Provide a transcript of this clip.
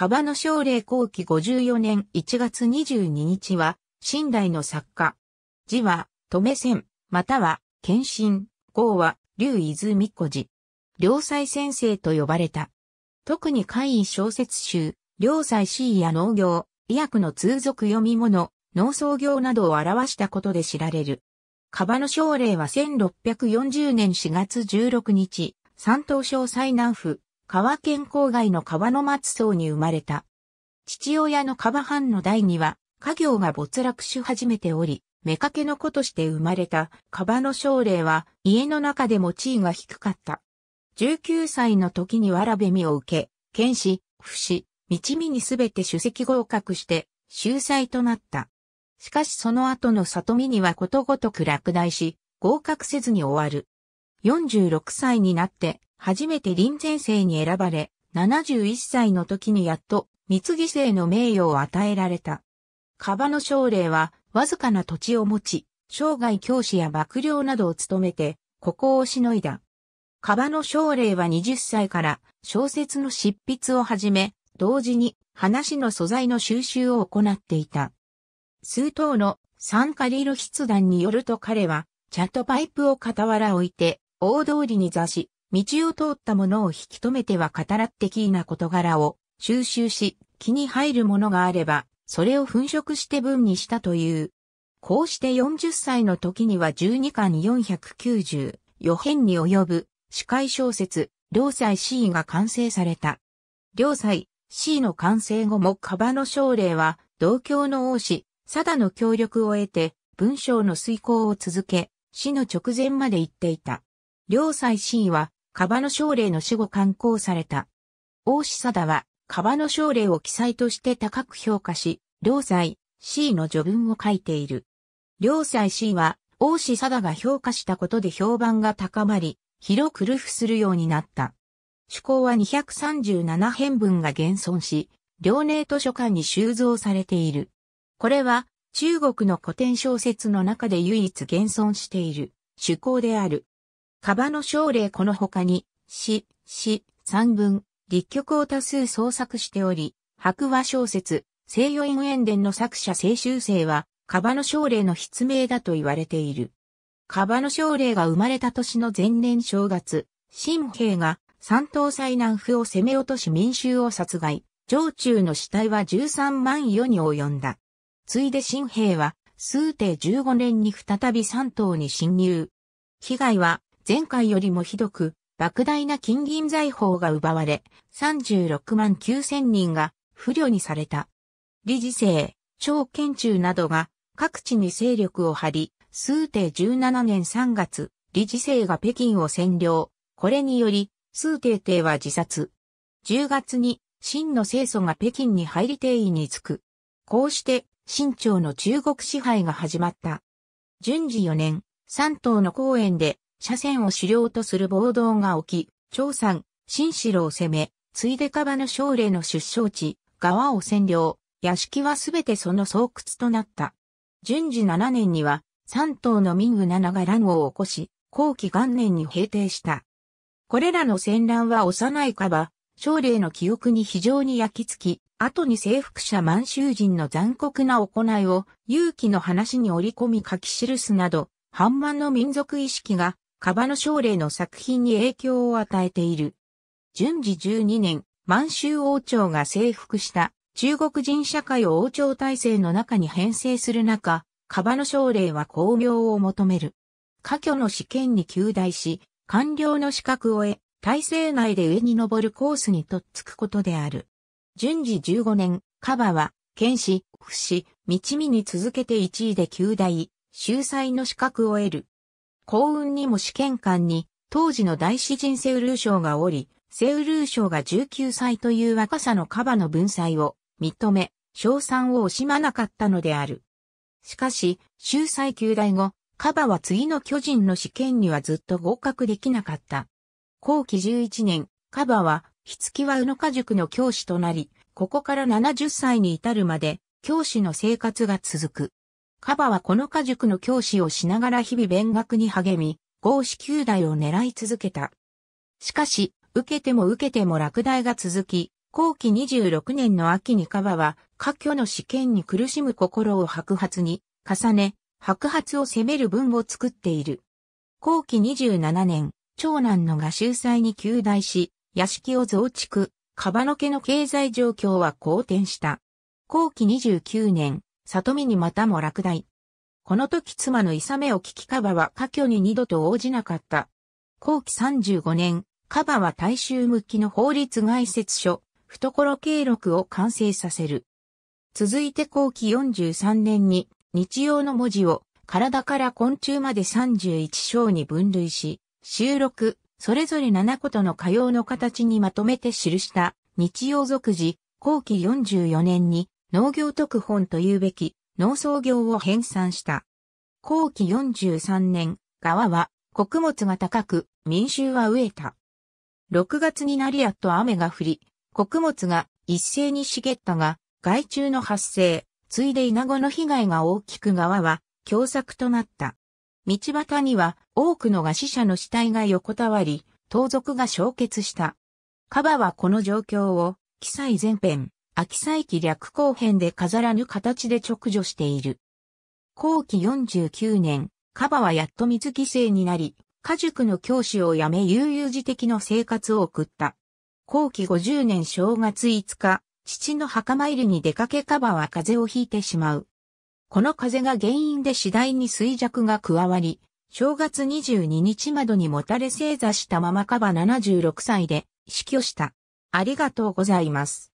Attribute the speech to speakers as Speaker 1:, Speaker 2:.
Speaker 1: カバノ奨励後期54年1月22日は、新代の作家。字は、止め線、または、謙信、号は、竜泉小寺。良妻先生と呼ばれた。特に会員小説集、良妻詩や農業、医薬の通俗読み物、農創業などを表したことで知られる。カバの奨励は1640年4月16日、山東省最南府、川県郊外の川の松層に生まれた。父親の川藩の代には、家業が没落し始めており、妾の子として生まれた川の将令は家の中でも地位が低かった。19歳の時にわらべみを受け、剣士、不死、道見にすべて主席合格して、秀才となった。しかしその後の里見にはことごとく落第し、合格せずに終わる。46歳になって初めて臨前生に選ばれ、71歳の時にやっと、三木生の名誉を与えられた。カバの奨励は、わずかな土地を持ち、生涯教師や幕僚などを務めて、ここをしのいだ。カバの奨励は20歳から小説の執筆を始め、同時に話の素材の収集を行っていた。数頭のサンカリル筆談によると彼は、チャットパイプを傍ら置いて、大通りに座し、道を通った者を引き止めては語らってキーな事柄を収集し、気に入るものがあれば、それを粉飾して文にしたという。こうして40歳の時には12巻490、予編に及ぶ、司会小説、両妻 C が完成された。両妻 C の完成後もカバの奨励は、同郷の王子、サダの協力を得て、文章の遂行を続け、死の直前まで行っていた。両妻 C は、カバの奨励の死後刊行された。大志貞は、カバの奨励を記載として高く評価し、良斎 C の序文を書いている。良斎 C は、大志貞が評価したことで評判が高まり、広く流布するようになった。趣向は237編文が現存し、両寧図書館に収蔵されている。これは、中国の古典小説の中で唯一現存している、趣向である。カバの症例この他に、詩、詩、散文、立曲を多数創作しており、白話小説、西洋院園伝の作者清修生は、カバの症例の筆名だと言われている。カバの症例が生まれた年の前年正月、新兵が三島災難府を攻め落とし民衆を殺害、城中の死体は13万余に及んだ。ついで新兵は、数帝15年に再び三島に侵入。被害は前回よりもひどく、莫大な金銀財宝が奪われ、36万9千人が不慮にされた。理事生、超県中などが各地に勢力を張り、数帝17年3月、理事生が北京を占領。これにより、数帝帝は自殺。10月に、秦の清祖が北京に入り定位につく。こうして、清朝の中国支配が始まった。順次4年、山東の公園で、車線を狩猟とする暴動が起き、長山、新城を攻め、ついでカバの将令の出生地、川を占領、屋敷はすべてその巣窟となった。順次7年には、三頭の民具七が乱を起こし、後期元年に平定した。これらの戦乱は幼いカバ、将令の記憶に非常に焼き付き、後に征服者満州人の残酷な行いを勇気の話に織り込み書き記すなど、反満の民族意識がカバノ奨例の作品に影響を与えている。順次12年、満州王朝が征服した中国人社会を王朝体制の中に編成する中、カバノ奨例は巧妙を求める。科挙の試験に求大し、官僚の資格を得、体制内で上に登るコースにとっつくことである。順次15年、カバは、剣士、不死、道見に続けて1位で9代、秀才の資格を得る。幸運にも試験官に、当時の大詩人セウルー賞がおり、セウルー賞が19歳という若さのカバの文才を認め、賞賛を惜しまなかったのである。しかし、秀才旧代後、カバは次の巨人の試験にはずっと合格できなかった。後期11年、カバは、ひつきは宇野家塾の教師となり、ここから70歳に至るまで、教師の生活が続く。カバはこの家塾の教師をしながら日々勉学に励み、合子九大を狙い続けた。しかし、受けても受けても落第が続き、後期26年の秋にカバは、科挙の試験に苦しむ心を白髪に重ね、白髪を責める文を作っている。後期27年、長男の画集祭に旧大し、屋敷を増築、カバの家の経済状況は好転した。後期29年、里見にまたも落第。この時妻のイサメを聞きカバは過去に二度と応じなかった。後期35年、カバは大衆向きの法律外説書、懐経録を完成させる。続いて後期43年に、日曜の文字を、体から昆虫まで31章に分類し、収録、それぞれ7個との歌謡の形にまとめて記した、日曜俗字、後期44年に、農業特本というべき農創業を編纂した。後期43年、川は穀物が高く民衆は飢えた。6月になりやっと雨が降り、穀物が一斉に茂ったが、害虫の発生、ついで稲子の被害が大きく川は凶作となった。道端には多くの餓死者の死体が横たわり、盗賊が焼結した。カバはこの状況を、記載前編、秋祭期略後編で飾らぬ形で直除している。後期49年、カバはやっと水犠牲になり、家塾の教師を辞め悠々自適の生活を送った。後期50年正月5日、父の墓参りに出かけカバは風邪をひいてしまう。この風邪が原因で次第に衰弱が加わり、正月22日窓にもたれ正座したままカバ76歳で死去した。ありがとうございます。